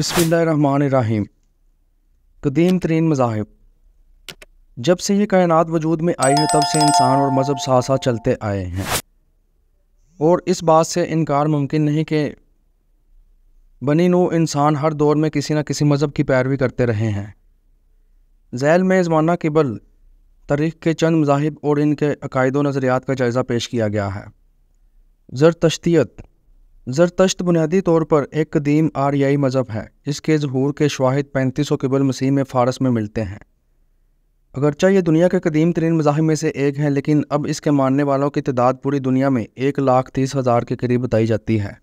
बसमीम कदीम तरीन मज़ाहब जब से ये कायनात वजूद में आई है तब से इंसान और मज़हब साथ साथ चलते आए हैं और इस बात से इनकार मुमकिन नहीं कि बनी नू इंसान हर दौर में किसी न किसी मज़हब की पैरवी करते रहे हैं जैल में ज़माना बल तारीख के चंद मजाहब और इनके अकायद नज़रियात का जायज़ा पेश किया गया है ज़र तश्तीत जरतश्त बुनियादी तौर पर एक कदीम आर्याई मज़हब है जिसके जहूर के शवाहद पैंतीस सौ कबल मसीह में फ़ारस में मिलते हैं अगरचा ये दुनिया के कदीम तरीन मज़ाहब में से एक है लेकिन अब इसके मानने वालों की तादाद पूरी दुनिया में एक लाख तीस हज़ार के करीब बताई जाती है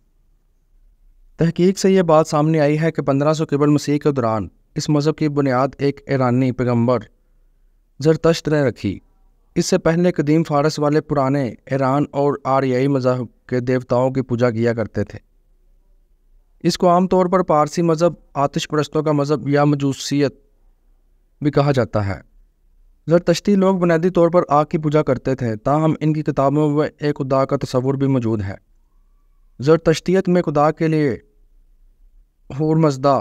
तहकीक से ये बात सामने आई है कि पंद्रह सौ कबल मसीह के दौरान इस मज़हब की बुनियाद एक ईरानी पैगम्बर जरतश्त ने रखी इससे पहले कदीम फारस वाले पुराने ईरान और आर्याई मज़हब के देवताओं की पूजा किया करते थे इसको आमतौर पर पारसी मज़हब आतिश परस्तों का मज़हब या मजूसियत भी कहा जाता है जरतश्ती लोग बुनियादी तौर पर आग की पूजा करते थे ताहम इनकी किताबों में एक खुदा का तस्वुर भी मौजूद है जरतश्तियत में खुदा के लिए हूर मजदा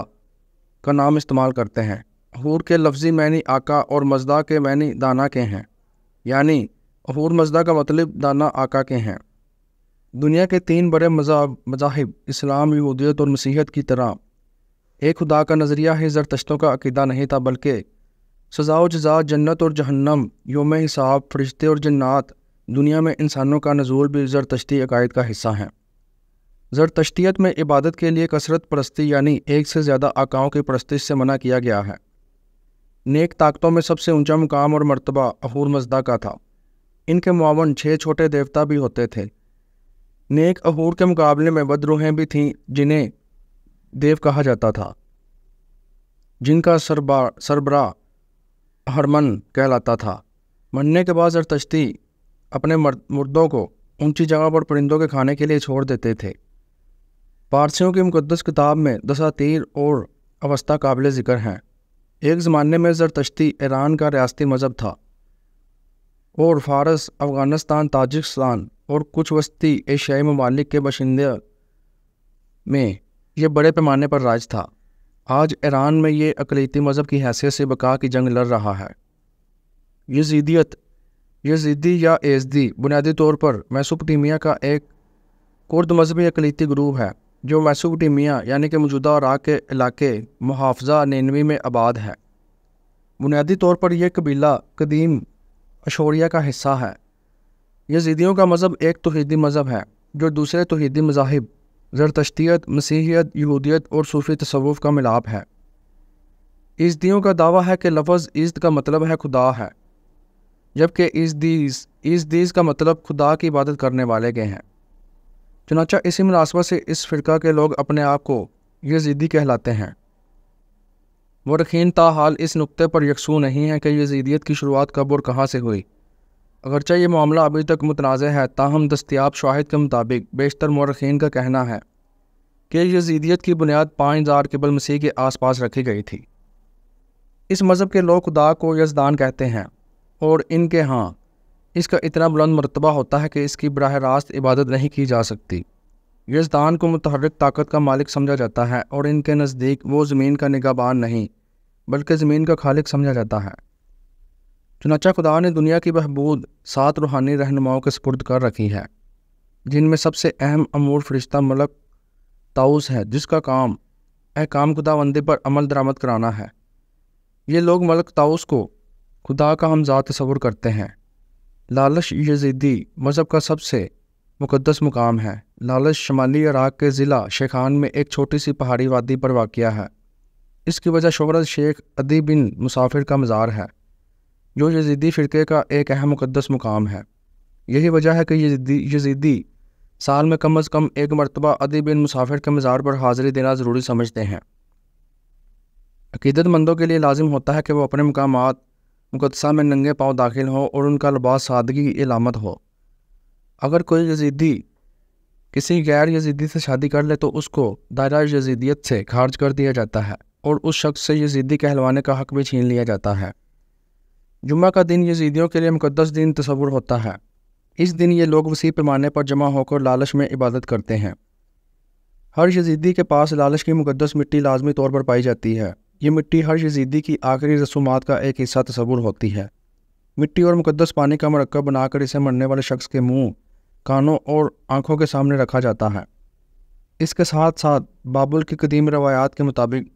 का नाम इस्तेमाल करते हैं हूर के लफ्ज़ी मैनी आका और मजदा के मैनी दाना के हैं यानी हूर मजदा का मतलब दाना आका के हैं दुनिया के तीन बड़े मजाहब इस्लाम यहूदियत और मसीहत की तरह एक खुदा का नज़रिया ही जरतश्तों का अकीदा नहीं था बल्कि सजा जजा जन्नत और जहन्नम योम हिसाब फरिश्ते और जन्नात दुनिया में इंसानों का नजूल भी जरतश्ती अकायद का हिस्सा हैं जरतश्तियत में इबादत के लिए कसरत परस्ती यानी एक से ज़्यादा आकाओं की परस्तिश से मना किया गया है नेक ताकतों में सबसे ऊंचा मुकाम और मर्तबा अहूर मजदा का था इनके मावन छः छोटे देवता भी होते थे नेक अहूर के मुकाबले में बदरूहें भी थीं जिन्हें देव कहा जाता था जिनका सरबा सरबरा हरमन कहलाता था मरने के बाद अरतश्ती अपने मुर्दों को ऊंची जगह पर परिंदों के खाने के लिए छोड़ देते थे पारसियों की मुकदस किताब में तीर और अवस्था काबिल ज़िक्र हैं एक ज़माने में ज़रतश्ती ईरान का रियाती मज़हब था और फारस अफ़गानिस्तान ताजिकस्तान और कुछ वस्ती एशियाई ममालिक के बशिंदे में ये बड़े पैमाने पर राज था आज ईरान में ये अकलीती मज़हब की हैसियत से बका की जंग लड़ रहा है यजीदियत यजीदी या एजदी बुनियादी तौर पर मैसुपटीमिया का एक कुर्द मजहबी अकलीती ग्रूप है जो मैसूबटीमिया यानी कि मौजूदा और के इलाके मुहाफजा नैनवी में आबाद है बुनियादी तौर पर यह कबीला कदीम अशोरिया का हिस्सा है यजीदियों का मज़हब एक तोहदी मज़हब है जो दूसरे तोहदी मजाहब जरतश्तियत मसीहियत यहूदियत और सूफी तसवुफ़ का मिलाप है ईस्दियों का दावा है कि लफ्ज़ ईद का मतलब है खुदा है जबकि ईस्दीस ईस्दीस का मतलब खुदा की इबादत करने वाले के हैं चुनाचा इसी मुनासबत से इस फ़िरका के लोग अपने आप को यजीदी कहलाते हैं ता ताहाल इस नुकते पर यकसू नहीं है कि यजीदियत की शुरुआत कब और कहाँ से हुई अगरचे ये मामला अभी तक मुतनाज़ है ताहम दस्तियाब शाहिद के मुताबिक बेशतर मौरखीन का कहना है कि यजीदियत की बुनियाद पाँच हज़ार केबल मसीह के आस पास रखी गई थी इस मज़हब के लोग खुदा को यजदान कहते हैं और इनके यहाँ इसका इतना बुलंद मरतबा होता है कि इसकी बरह रास्त इबादत नहीं की जा सकती यजदान को मतहरक ताकत का मालिक समझा जाता है और इनके नज़दीक वो ज़मीन का निगाबान नहीं बल्कि ज़मीन का खालिक समझा जाता है चुनाचा खुदा ने दुनिया की बहबूद सात रूहानी रहनुमाओं के सपुर्द कर रखी है जिनमें सबसे अहम अमूर फरिश्ता मलक ताउस है जिसका काम अहकाम खुदाबंदी पर अमल दरामद कराना है ये लोग मलक ताउस को खुदा का हमजा तस्वुर करते हैं लालच यजीदी मज़हब का सबसे मुकदस मुकाम है लालच शमाली इराक़ के ज़िला शेखान में एक छोटी सी पहाड़ी वादी पर वाक़ है इसकी वजह शहरत शेख अदी बिन मुसाफिर का मज़ार है जो यजीदी फ़िरके का एक अहम मुकदस मुकाम है यही वजह है कि यजीदी यजीदी साल में कम अज़ कम एक मरतबा अदी बिन मुसाफिर के मज़ार पर हाज़िरी देना ज़रूरी समझते हैं अकीदतमंदों के लिए लाजिम होता है कि वह अपने मकाम मुकदसा में नंगे पाँव दाखिल हों और उनका लबास सादगी की इलामत हो अगर कोई यजीदी किसी गैर यजीदी से शादी कर ले तो उसको दायरा यजीदियत से खारिज कर दिया जाता है और उस शख्स से यजीदी कहलवाने का हक भी छीन लिया जाता है जुम्मा का दिन यजीदियों के लिए मुकदस दिन तस्वुर होता है इस दिन ये लोग वसी पैमाने पर जमा होकर लालच में इबादत करते हैं हर यजीदी के पास लालच की मुकदस मिट्टी लाजमी तौर पर पाई जाती है ये मिट्टी हर यजीदी की आखिरी रसूमात का एक हिस्सा तस्वुर होती है मिट्टी और मुकदस पानी का मरकब बनाकर इसे मरने वाले शख्स के मुंह, कानों और आंखों के सामने रखा जाता है इसके साथ साथ बाबुल की कदीम रवायात के मुताबिक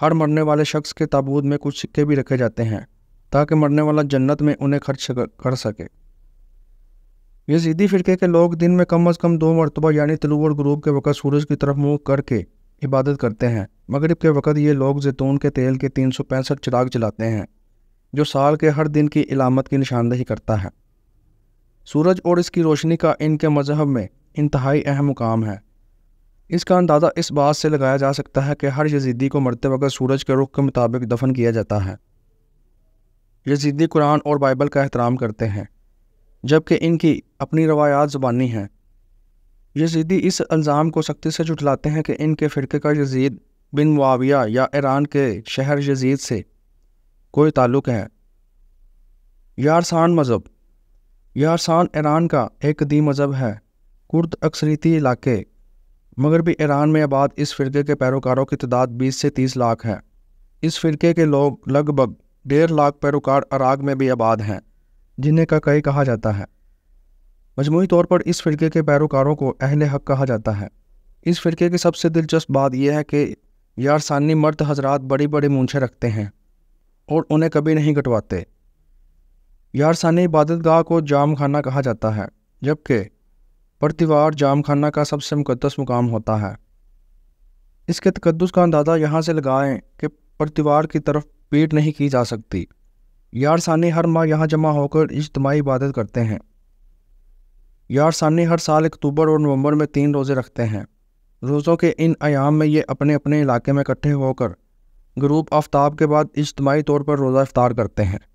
हर मरने वाले शख्स के ताबूत में कुछ सिक्के भी रखे जाते हैं ताकि मरने वाला जन्नत में उन्हें खर्च कर सके यजीदी फ़िरके के लोग दिन में कम अज़ कम दो मरतबा यानी तलु और ग्रूब के वक़्त सूरज की तरफ मुँह करके इबादत करते हैं मगरब के वक़्त ये लोग जैतून के तेल के तीन सौ पैंसठ चिराग जलाते हैं जो साल के हर दिन की इलामत की निशानदेही करता है सूरज और इसकी रोशनी का इनके मजहब में इंतहाई अहम मुकाम है इसका अंदाज़ा इस बात से लगाया जा सकता है कि हर यजीदी को मरते वक्त सूरज के रुख के मुताबिक दफन किया जाता है यजीदी कुरान और बाइबल का एहतराम करते हैं जबकि इनकी अपनी रवायात ज़बानी हैं यजीदी इस अल्ज़ाम को सख्ती से जुटलाते हैं कि इनके फ़िरके का यजीद बिन मुआविया या ईरान के शहर यजीद से कोई ताल्लुक़ है यारसान मज़हब यारसान ईरान का एक दी मज़हब है कुर्द अक्सरीती इलाके मगरबी ईरान में आबाद इस फ़िरके के पैरोकारों की तादाद बीस से तीस लाख है इस फ़िरके के लोग लगभग डेढ़ लाख पैरोकार अराग में भी आबाद हैं जिन्हें का कई कहा जाता है मजमू तौर पर इस फ़िरके के पैरोकारों को अहल हक कहा जाता है इस फ़िरके की सबसे दिलचस्प बात यह है कि यारसानी मर्द हजरात बड़ी बड़ी मूछें रखते हैं और उन्हें कभी नहीं कटवाते सानी इबादत गाह को जाम खाना कहा जाता है जबकि प्रतिवार जाम खाना का सबसे मुकदस मुकाम होता है इसके तकदस का अंदाज़ा यहाँ से लगाएं कि प्रतिवार की तरफ पीट नहीं की जा सकती यारसानी हर माह यहाँ जमा होकर इज्तमाही इबादत करते हैं यार सानी हर साल अक्टूबर और नवंबर में तीन रोज़े रखते हैं रोज़ों के इन आयाम में ये अपने अपने इलाके में इकट्ठे होकर ग्रुप आफ्ताब के बाद इज्तमाही तौर पर रोज़ा इफ्तार करते हैं